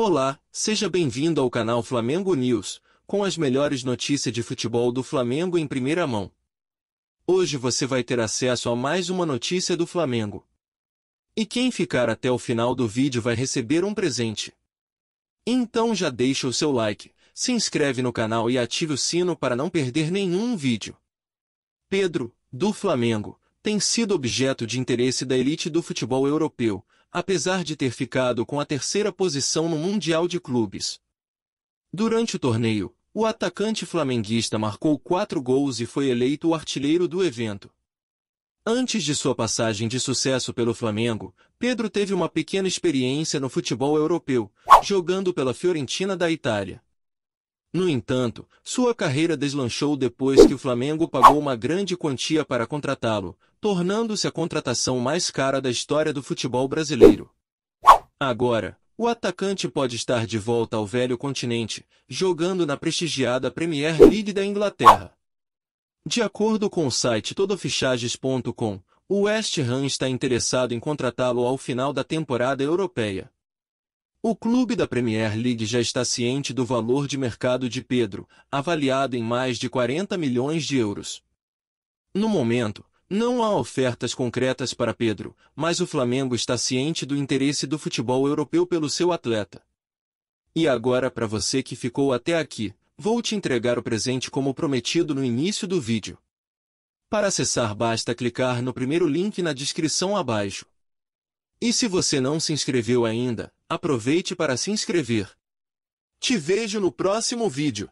Olá, seja bem-vindo ao canal Flamengo News, com as melhores notícias de futebol do Flamengo em primeira mão. Hoje você vai ter acesso a mais uma notícia do Flamengo. E quem ficar até o final do vídeo vai receber um presente. Então já deixa o seu like, se inscreve no canal e ative o sino para não perder nenhum vídeo. Pedro, do Flamengo, tem sido objeto de interesse da elite do futebol europeu, apesar de ter ficado com a terceira posição no Mundial de Clubes. Durante o torneio, o atacante flamenguista marcou quatro gols e foi eleito o artilheiro do evento. Antes de sua passagem de sucesso pelo Flamengo, Pedro teve uma pequena experiência no futebol europeu, jogando pela Fiorentina da Itália. No entanto, sua carreira deslanchou depois que o Flamengo pagou uma grande quantia para contratá-lo, tornando-se a contratação mais cara da história do futebol brasileiro. Agora, o atacante pode estar de volta ao velho continente, jogando na prestigiada Premier League da Inglaterra. De acordo com o site todofichages.com, o West Ham está interessado em contratá-lo ao final da temporada europeia. O clube da Premier League já está ciente do valor de mercado de Pedro, avaliado em mais de 40 milhões de euros. No momento, não há ofertas concretas para Pedro, mas o Flamengo está ciente do interesse do futebol europeu pelo seu atleta. E agora para você que ficou até aqui, vou te entregar o presente como prometido no início do vídeo. Para acessar basta clicar no primeiro link na descrição abaixo. E se você não se inscreveu ainda, aproveite para se inscrever. Te vejo no próximo vídeo.